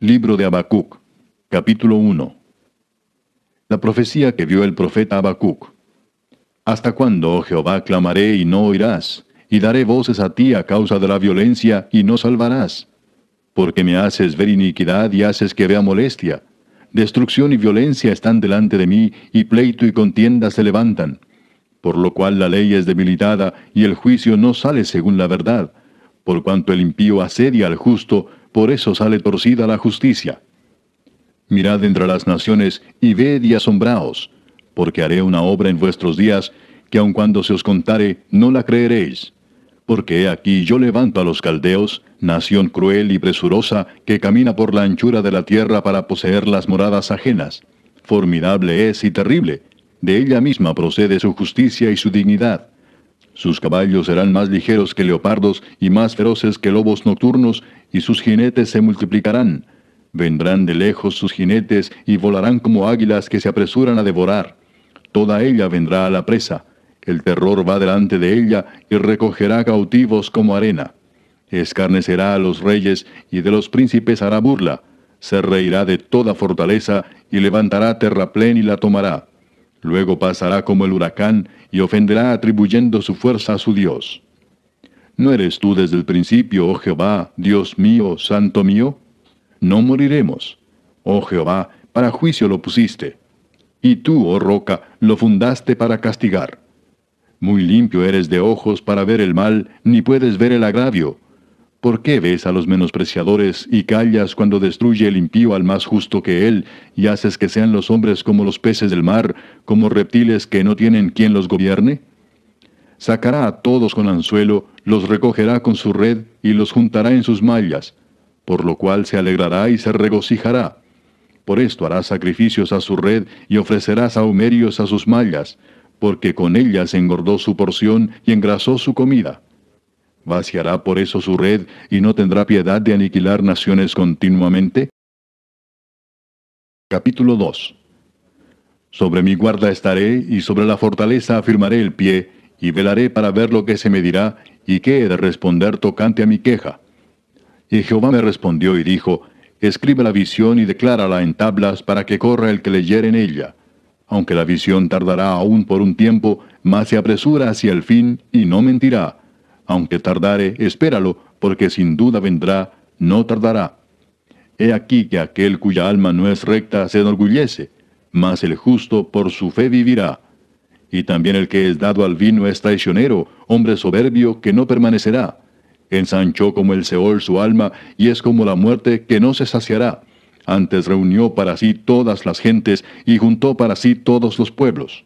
Libro de Habacuc, capítulo 1. La profecía que vio el profeta Habacuc. ¿Hasta cuándo, oh Jehová, clamaré y no oirás? Y daré voces a ti a causa de la violencia y no salvarás. Porque me haces ver iniquidad y haces que vea molestia. Destrucción y violencia están delante de mí, y pleito y contienda se levantan. Por lo cual la ley es debilitada, y el juicio no sale según la verdad. Por cuanto el impío asedia al justo, por eso sale torcida la justicia. Mirad entre las naciones y ved y asombraos, porque haré una obra en vuestros días que aun cuando se os contare no la creeréis. Porque he aquí yo levanto a los caldeos, nación cruel y presurosa que camina por la anchura de la tierra para poseer las moradas ajenas. Formidable es y terrible. De ella misma procede su justicia y su dignidad. Sus caballos serán más ligeros que leopardos y más feroces que lobos nocturnos, y sus jinetes se multiplicarán. Vendrán de lejos sus jinetes y volarán como águilas que se apresuran a devorar. Toda ella vendrá a la presa. El terror va delante de ella y recogerá cautivos como arena. Escarnecerá a los reyes y de los príncipes hará burla. Se reirá de toda fortaleza y levantará terraplén y la tomará. Luego pasará como el huracán y ofenderá atribuyendo su fuerza a su Dios. ¿No eres tú desde el principio, oh Jehová, Dios mío, santo mío? No moriremos. Oh Jehová, para juicio lo pusiste. Y tú, oh roca, lo fundaste para castigar. Muy limpio eres de ojos para ver el mal, ni puedes ver el agravio, ¿Por qué ves a los menospreciadores y callas cuando destruye el impío al más justo que él, y haces que sean los hombres como los peces del mar, como reptiles que no tienen quien los gobierne? Sacará a todos con anzuelo, los recogerá con su red y los juntará en sus mallas, por lo cual se alegrará y se regocijará. Por esto hará sacrificios a su red y ofrecerá sahumerios a sus mallas, porque con ellas engordó su porción y engrasó su comida. ¿Vaciará por eso su red y no tendrá piedad de aniquilar naciones continuamente? Capítulo 2 Sobre mi guarda estaré y sobre la fortaleza afirmaré el pie y velaré para ver lo que se me dirá y qué he de responder tocante a mi queja. Y Jehová me respondió y dijo, Escribe la visión y declárala en tablas para que corra el que leyere en ella. Aunque la visión tardará aún por un tiempo, más se apresura hacia el fin y no mentirá aunque tardare, espéralo, porque sin duda vendrá, no tardará. He aquí que aquel cuya alma no es recta se enorgullece, mas el justo por su fe vivirá. Y también el que es dado al vino es traicionero, hombre soberbio que no permanecerá. Ensanchó como el Seol su alma, y es como la muerte que no se saciará. Antes reunió para sí todas las gentes, y juntó para sí todos los pueblos.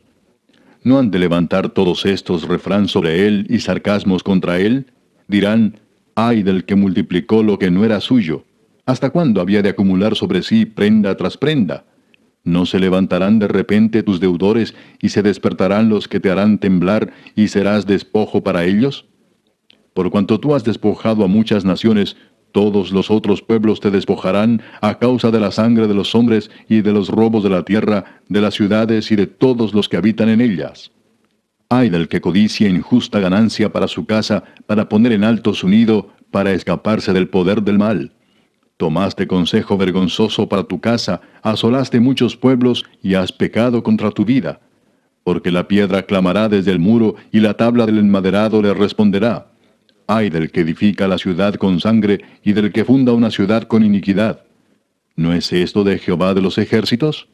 ¿No han de levantar todos estos refrán sobre él y sarcasmos contra él? Dirán, ay del que multiplicó lo que no era suyo. ¿Hasta cuándo había de acumular sobre sí prenda tras prenda? ¿No se levantarán de repente tus deudores y se despertarán los que te harán temblar y serás despojo para ellos? Por cuanto tú has despojado a muchas naciones, todos los otros pueblos te despojarán a causa de la sangre de los hombres y de los robos de la tierra, de las ciudades y de todos los que habitan en ellas. Ay del que codicia injusta ganancia para su casa, para poner en alto su nido, para escaparse del poder del mal. Tomaste consejo vergonzoso para tu casa, asolaste muchos pueblos y has pecado contra tu vida. Porque la piedra clamará desde el muro y la tabla del enmaderado le responderá. Ay del que edifica la ciudad con sangre y del que funda una ciudad con iniquidad. ¿No es esto de Jehová de los ejércitos?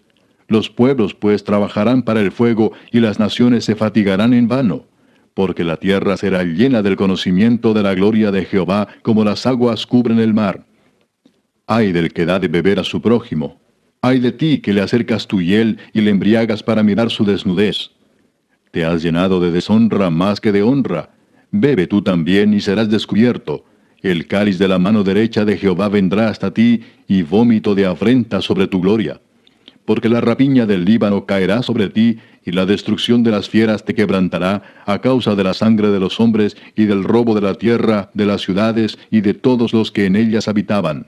Los pueblos pues trabajarán para el fuego y las naciones se fatigarán en vano, porque la tierra será llena del conocimiento de la gloria de Jehová como las aguas cubren el mar. Ay del que da de beber a su prójimo. Ay de ti que le acercas tu hiel y le embriagas para mirar su desnudez. Te has llenado de deshonra más que de honra, Bebe tú también y serás descubierto. El cáliz de la mano derecha de Jehová vendrá hasta ti, y vómito de afrenta sobre tu gloria. Porque la rapiña del Líbano caerá sobre ti, y la destrucción de las fieras te quebrantará, a causa de la sangre de los hombres, y del robo de la tierra, de las ciudades, y de todos los que en ellas habitaban.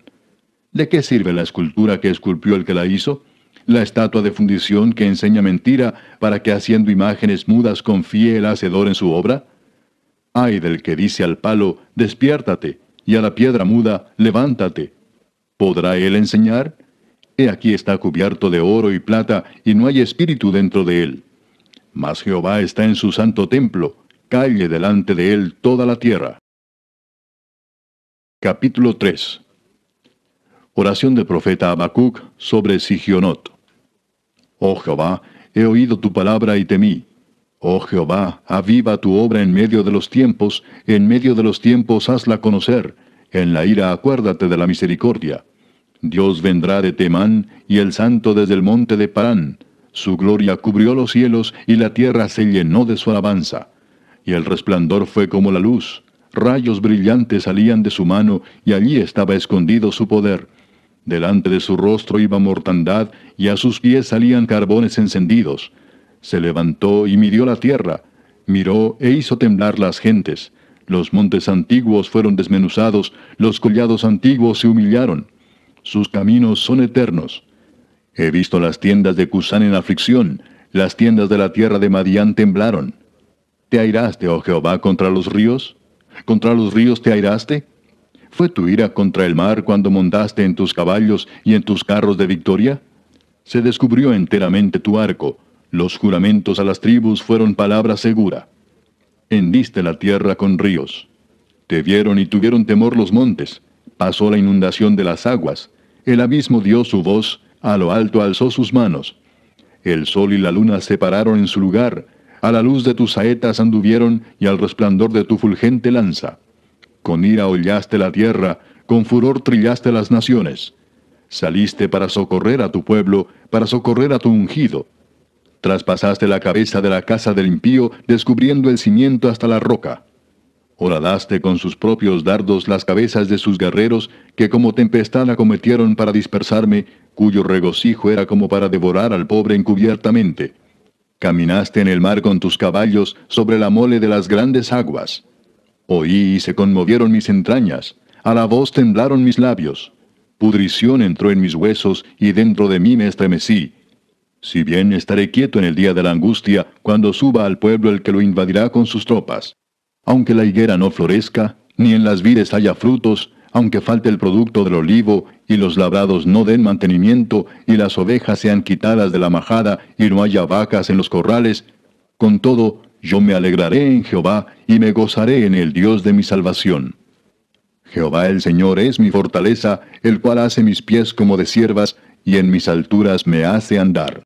¿De qué sirve la escultura que esculpió el que la hizo? La estatua de fundición que enseña mentira, para que haciendo imágenes mudas confíe el hacedor en su obra? Ay del que dice al palo, despiértate, y a la piedra muda, levántate. ¿Podrá él enseñar? He aquí está cubierto de oro y plata, y no hay espíritu dentro de él. Mas Jehová está en su santo templo, calle delante de él toda la tierra. Capítulo 3 Oración del profeta Habacuc sobre Sigionot. Oh Jehová, he oído tu palabra y temí Oh Jehová, aviva tu obra en medio de los tiempos, en medio de los tiempos hazla conocer, en la ira acuérdate de la misericordia. Dios vendrá de Temán y el santo desde el monte de Parán. Su gloria cubrió los cielos y la tierra se llenó de su alabanza. Y el resplandor fue como la luz. Rayos brillantes salían de su mano y allí estaba escondido su poder. Delante de su rostro iba mortandad y a sus pies salían carbones encendidos se levantó y midió la tierra, miró e hizo temblar las gentes. Los montes antiguos fueron desmenuzados, los collados antiguos se humillaron. Sus caminos son eternos. He visto las tiendas de Cusán en aflicción, las tiendas de la tierra de Madián temblaron. ¿Te airaste, oh Jehová, contra los ríos? ¿Contra los ríos te airaste? ¿Fue tu ira contra el mar cuando montaste en tus caballos y en tus carros de victoria? Se descubrió enteramente tu arco, los juramentos a las tribus fueron palabra segura. Hendiste la tierra con ríos. Te vieron y tuvieron temor los montes. Pasó la inundación de las aguas. El abismo dio su voz, a lo alto alzó sus manos. El sol y la luna se pararon en su lugar. A la luz de tus saetas anduvieron y al resplandor de tu fulgente lanza. Con ira hollaste la tierra, con furor trillaste las naciones. Saliste para socorrer a tu pueblo, para socorrer a tu ungido traspasaste la cabeza de la casa del impío, descubriendo el cimiento hasta la roca. Horadaste con sus propios dardos las cabezas de sus guerreros, que como tempestad acometieron para dispersarme, cuyo regocijo era como para devorar al pobre encubiertamente. Caminaste en el mar con tus caballos sobre la mole de las grandes aguas. Oí y se conmovieron mis entrañas, a la voz temblaron mis labios. Pudrición entró en mis huesos y dentro de mí me estremecí si bien estaré quieto en el día de la angustia, cuando suba al pueblo el que lo invadirá con sus tropas. Aunque la higuera no florezca, ni en las vides haya frutos, aunque falte el producto del olivo, y los labrados no den mantenimiento, y las ovejas sean quitadas de la majada, y no haya vacas en los corrales, con todo, yo me alegraré en Jehová, y me gozaré en el Dios de mi salvación. Jehová el Señor es mi fortaleza, el cual hace mis pies como de siervas, y en mis alturas me hace andar.